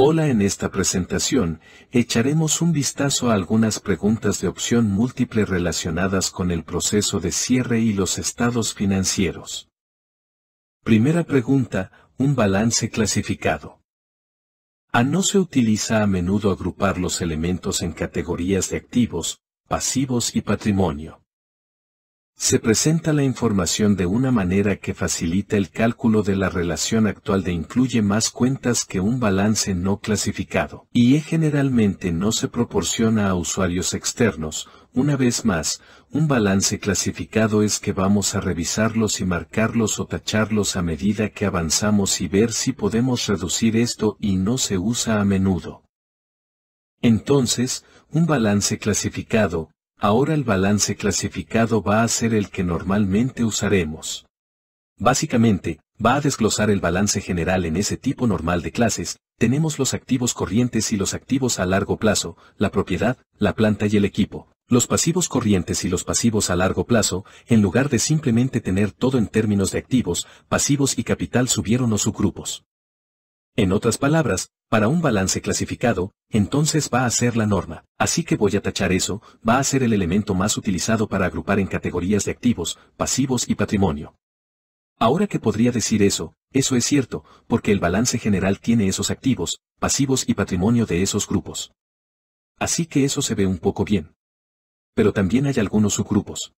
Hola en esta presentación, echaremos un vistazo a algunas preguntas de opción múltiple relacionadas con el proceso de cierre y los estados financieros. Primera pregunta, un balance clasificado. A no se utiliza a menudo agrupar los elementos en categorías de activos, pasivos y patrimonio. Se presenta la información de una manera que facilita el cálculo de la relación actual de incluye más cuentas que un balance no clasificado, y e generalmente no se proporciona a usuarios externos. Una vez más, un balance clasificado es que vamos a revisarlos y marcarlos o tacharlos a medida que avanzamos y ver si podemos reducir esto y no se usa a menudo. Entonces, un balance clasificado, Ahora el balance clasificado va a ser el que normalmente usaremos. Básicamente, va a desglosar el balance general en ese tipo normal de clases, tenemos los activos corrientes y los activos a largo plazo, la propiedad, la planta y el equipo, los pasivos corrientes y los pasivos a largo plazo, en lugar de simplemente tener todo en términos de activos, pasivos y capital subieron o subgrupos. En otras palabras, para un balance clasificado, entonces va a ser la norma. Así que voy a tachar eso, va a ser el elemento más utilizado para agrupar en categorías de activos, pasivos y patrimonio. Ahora que podría decir eso, eso es cierto, porque el balance general tiene esos activos, pasivos y patrimonio de esos grupos. Así que eso se ve un poco bien. Pero también hay algunos subgrupos.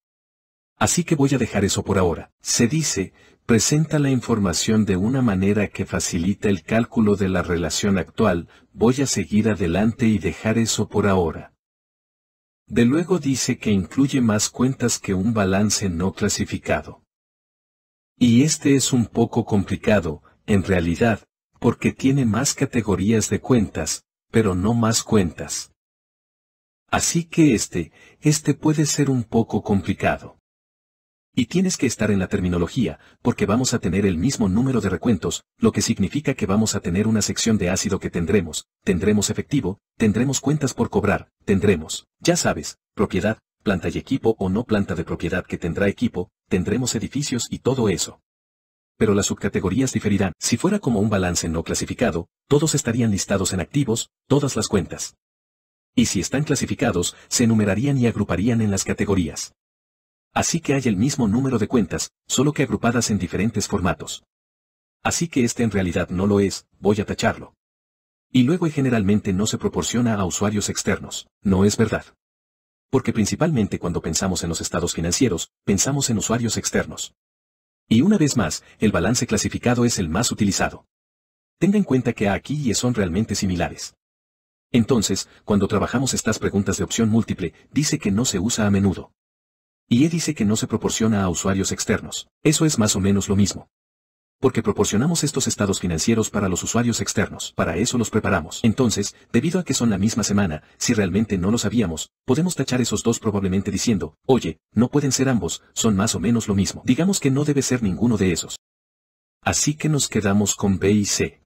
Así que voy a dejar eso por ahora. Se dice, presenta la información de una manera que facilita el cálculo de la relación actual, voy a seguir adelante y dejar eso por ahora. De luego dice que incluye más cuentas que un balance no clasificado. Y este es un poco complicado, en realidad, porque tiene más categorías de cuentas, pero no más cuentas. Así que este, este puede ser un poco complicado. Y tienes que estar en la terminología, porque vamos a tener el mismo número de recuentos, lo que significa que vamos a tener una sección de ácido que tendremos, tendremos efectivo, tendremos cuentas por cobrar, tendremos, ya sabes, propiedad, planta y equipo o no planta de propiedad que tendrá equipo, tendremos edificios y todo eso. Pero las subcategorías diferirán. Si fuera como un balance no clasificado, todos estarían listados en activos, todas las cuentas. Y si están clasificados, se enumerarían y agruparían en las categorías. Así que hay el mismo número de cuentas, solo que agrupadas en diferentes formatos. Así que este en realidad no lo es, voy a tacharlo. Y luego generalmente no se proporciona a usuarios externos, no es verdad. Porque principalmente cuando pensamos en los estados financieros, pensamos en usuarios externos. Y una vez más, el balance clasificado es el más utilizado. Tenga en cuenta que aquí y son realmente similares. Entonces, cuando trabajamos estas preguntas de opción múltiple, dice que no se usa a menudo. Y E dice que no se proporciona a usuarios externos. Eso es más o menos lo mismo. Porque proporcionamos estos estados financieros para los usuarios externos, para eso los preparamos. Entonces, debido a que son la misma semana, si realmente no lo sabíamos, podemos tachar esos dos probablemente diciendo, oye, no pueden ser ambos, son más o menos lo mismo. Digamos que no debe ser ninguno de esos. Así que nos quedamos con B y C.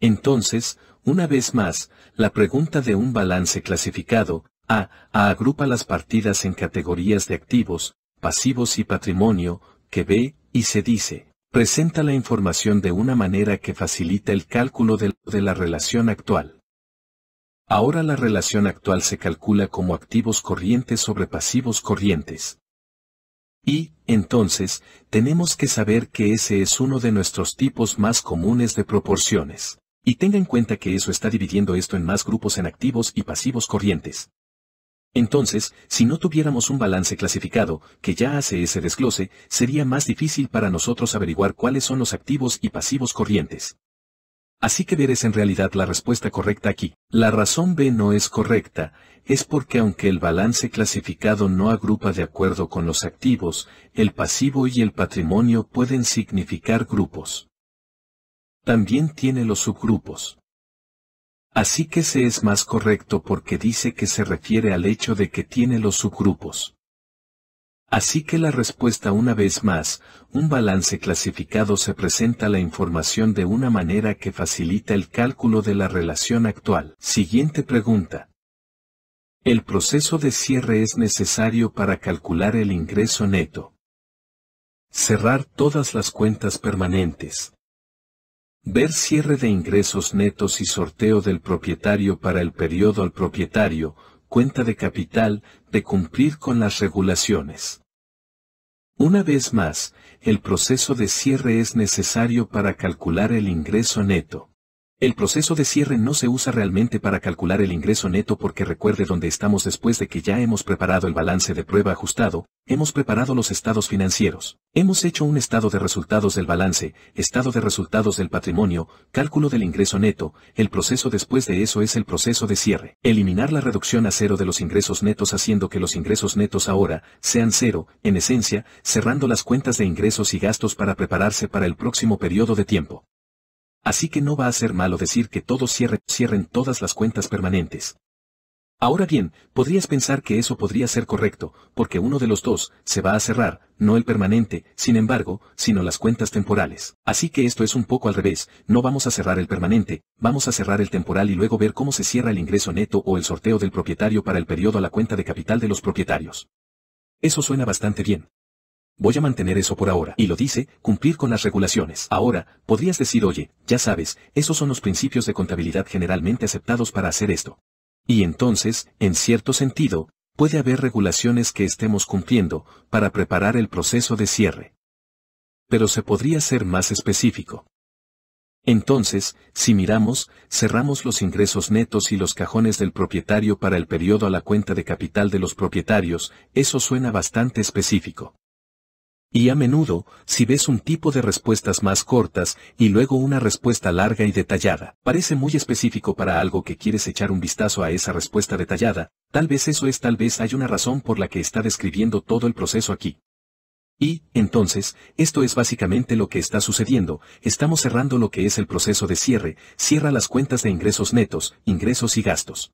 Entonces, una vez más, la pregunta de un balance clasificado, a. Agrupa las partidas en categorías de activos, pasivos y patrimonio, que B. Y se dice, presenta la información de una manera que facilita el cálculo de, de la relación actual. Ahora la relación actual se calcula como activos corrientes sobre pasivos corrientes. Y, entonces, tenemos que saber que ese es uno de nuestros tipos más comunes de proporciones. Y tenga en cuenta que eso está dividiendo esto en más grupos en activos y pasivos corrientes. Entonces, si no tuviéramos un balance clasificado, que ya hace ese desglose, sería más difícil para nosotros averiguar cuáles son los activos y pasivos corrientes. Así que ver es en realidad la respuesta correcta aquí. La razón B no es correcta, es porque aunque el balance clasificado no agrupa de acuerdo con los activos, el pasivo y el patrimonio pueden significar grupos. También tiene los subgrupos. Así que se es más correcto porque dice que se refiere al hecho de que tiene los subgrupos. Así que la respuesta una vez más, un balance clasificado se presenta la información de una manera que facilita el cálculo de la relación actual. Siguiente pregunta. El proceso de cierre es necesario para calcular el ingreso neto. Cerrar todas las cuentas permanentes. Ver cierre de ingresos netos y sorteo del propietario para el periodo al propietario, cuenta de capital, de cumplir con las regulaciones. Una vez más, el proceso de cierre es necesario para calcular el ingreso neto. El proceso de cierre no se usa realmente para calcular el ingreso neto porque recuerde dónde estamos después de que ya hemos preparado el balance de prueba ajustado, hemos preparado los estados financieros, hemos hecho un estado de resultados del balance, estado de resultados del patrimonio, cálculo del ingreso neto, el proceso después de eso es el proceso de cierre. Eliminar la reducción a cero de los ingresos netos haciendo que los ingresos netos ahora sean cero, en esencia, cerrando las cuentas de ingresos y gastos para prepararse para el próximo periodo de tiempo. Así que no va a ser malo decir que todos cierren, todas las cuentas permanentes. Ahora bien, podrías pensar que eso podría ser correcto, porque uno de los dos se va a cerrar, no el permanente, sin embargo, sino las cuentas temporales. Así que esto es un poco al revés, no vamos a cerrar el permanente, vamos a cerrar el temporal y luego ver cómo se cierra el ingreso neto o el sorteo del propietario para el periodo a la cuenta de capital de los propietarios. Eso suena bastante bien. Voy a mantener eso por ahora. Y lo dice, cumplir con las regulaciones. Ahora, podrías decir, oye, ya sabes, esos son los principios de contabilidad generalmente aceptados para hacer esto. Y entonces, en cierto sentido, puede haber regulaciones que estemos cumpliendo para preparar el proceso de cierre. Pero se podría ser más específico. Entonces, si miramos, cerramos los ingresos netos y los cajones del propietario para el periodo a la cuenta de capital de los propietarios, eso suena bastante específico. Y a menudo, si ves un tipo de respuestas más cortas y luego una respuesta larga y detallada, parece muy específico para algo que quieres echar un vistazo a esa respuesta detallada, tal vez eso es tal vez hay una razón por la que está describiendo todo el proceso aquí. Y, entonces, esto es básicamente lo que está sucediendo, estamos cerrando lo que es el proceso de cierre, cierra las cuentas de ingresos netos, ingresos y gastos.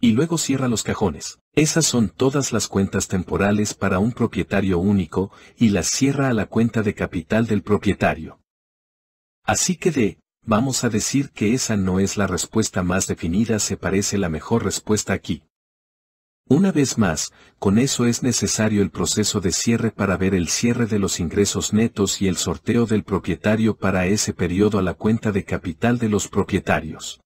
Y luego cierra los cajones. Esas son todas las cuentas temporales para un propietario único y las cierra a la cuenta de capital del propietario. Así que de, vamos a decir que esa no es la respuesta más definida, se parece la mejor respuesta aquí. Una vez más, con eso es necesario el proceso de cierre para ver el cierre de los ingresos netos y el sorteo del propietario para ese periodo a la cuenta de capital de los propietarios.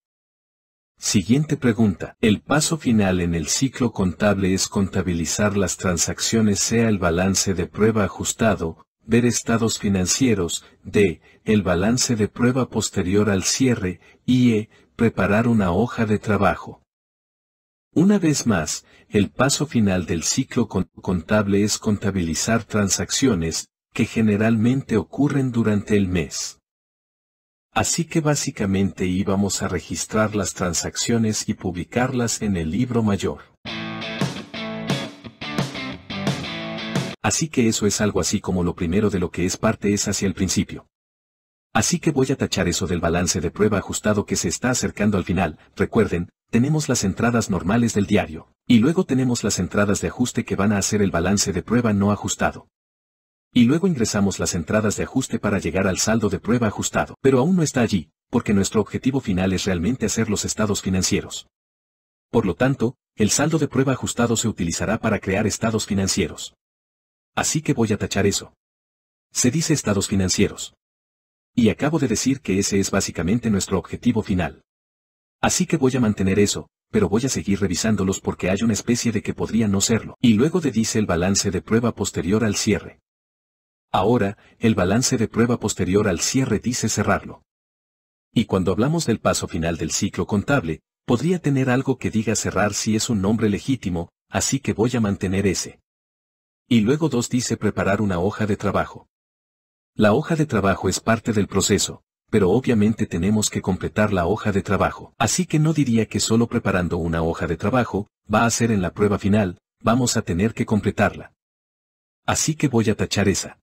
Siguiente pregunta. El paso final en el ciclo contable es contabilizar las transacciones sea el balance de prueba ajustado, ver estados financieros, D, el balance de prueba posterior al cierre, y E, preparar una hoja de trabajo. Una vez más, el paso final del ciclo contable es contabilizar transacciones, que generalmente ocurren durante el mes. Así que básicamente íbamos a registrar las transacciones y publicarlas en el libro mayor. Así que eso es algo así como lo primero de lo que es parte es hacia el principio. Así que voy a tachar eso del balance de prueba ajustado que se está acercando al final. Recuerden, tenemos las entradas normales del diario, y luego tenemos las entradas de ajuste que van a hacer el balance de prueba no ajustado. Y luego ingresamos las entradas de ajuste para llegar al saldo de prueba ajustado. Pero aún no está allí, porque nuestro objetivo final es realmente hacer los estados financieros. Por lo tanto, el saldo de prueba ajustado se utilizará para crear estados financieros. Así que voy a tachar eso. Se dice estados financieros. Y acabo de decir que ese es básicamente nuestro objetivo final. Así que voy a mantener eso, pero voy a seguir revisándolos porque hay una especie de que podría no serlo. Y luego de dice el balance de prueba posterior al cierre. Ahora, el balance de prueba posterior al cierre dice cerrarlo. Y cuando hablamos del paso final del ciclo contable, podría tener algo que diga cerrar si es un nombre legítimo, así que voy a mantener ese. Y luego 2 dice preparar una hoja de trabajo. La hoja de trabajo es parte del proceso, pero obviamente tenemos que completar la hoja de trabajo. Así que no diría que solo preparando una hoja de trabajo, va a ser en la prueba final, vamos a tener que completarla. Así que voy a tachar esa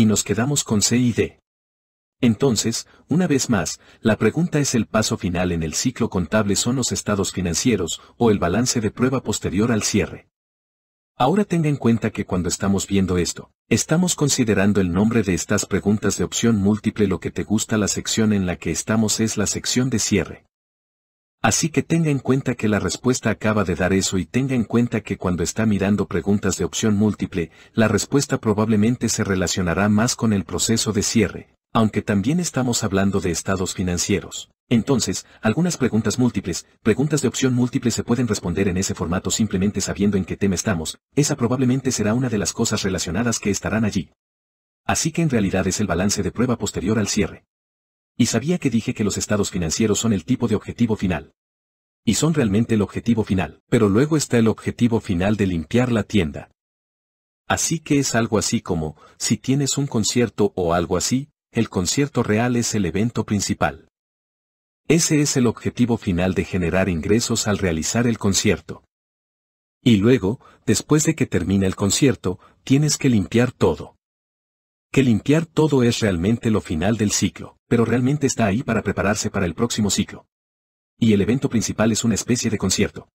y nos quedamos con C y D. Entonces, una vez más, la pregunta es el paso final en el ciclo contable son los estados financieros o el balance de prueba posterior al cierre. Ahora tenga en cuenta que cuando estamos viendo esto, estamos considerando el nombre de estas preguntas de opción múltiple lo que te gusta la sección en la que estamos es la sección de cierre. Así que tenga en cuenta que la respuesta acaba de dar eso y tenga en cuenta que cuando está mirando preguntas de opción múltiple, la respuesta probablemente se relacionará más con el proceso de cierre, aunque también estamos hablando de estados financieros. Entonces, algunas preguntas múltiples, preguntas de opción múltiple se pueden responder en ese formato simplemente sabiendo en qué tema estamos, esa probablemente será una de las cosas relacionadas que estarán allí. Así que en realidad es el balance de prueba posterior al cierre. Y sabía que dije que los estados financieros son el tipo de objetivo final. Y son realmente el objetivo final, pero luego está el objetivo final de limpiar la tienda. Así que es algo así como, si tienes un concierto o algo así, el concierto real es el evento principal. Ese es el objetivo final de generar ingresos al realizar el concierto. Y luego, después de que termina el concierto, tienes que limpiar todo. Que limpiar todo es realmente lo final del ciclo pero realmente está ahí para prepararse para el próximo ciclo. Y el evento principal es una especie de concierto.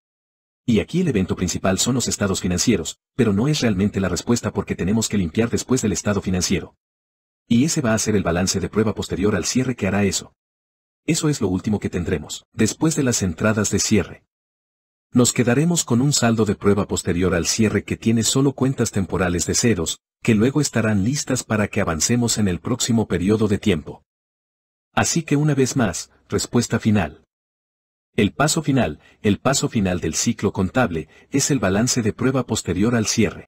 Y aquí el evento principal son los estados financieros, pero no es realmente la respuesta porque tenemos que limpiar después del estado financiero. Y ese va a ser el balance de prueba posterior al cierre que hará eso. Eso es lo último que tendremos, después de las entradas de cierre. Nos quedaremos con un saldo de prueba posterior al cierre que tiene solo cuentas temporales de ceros, que luego estarán listas para que avancemos en el próximo periodo de tiempo. Así que una vez más, respuesta final. El paso final, el paso final del ciclo contable, es el balance de prueba posterior al cierre.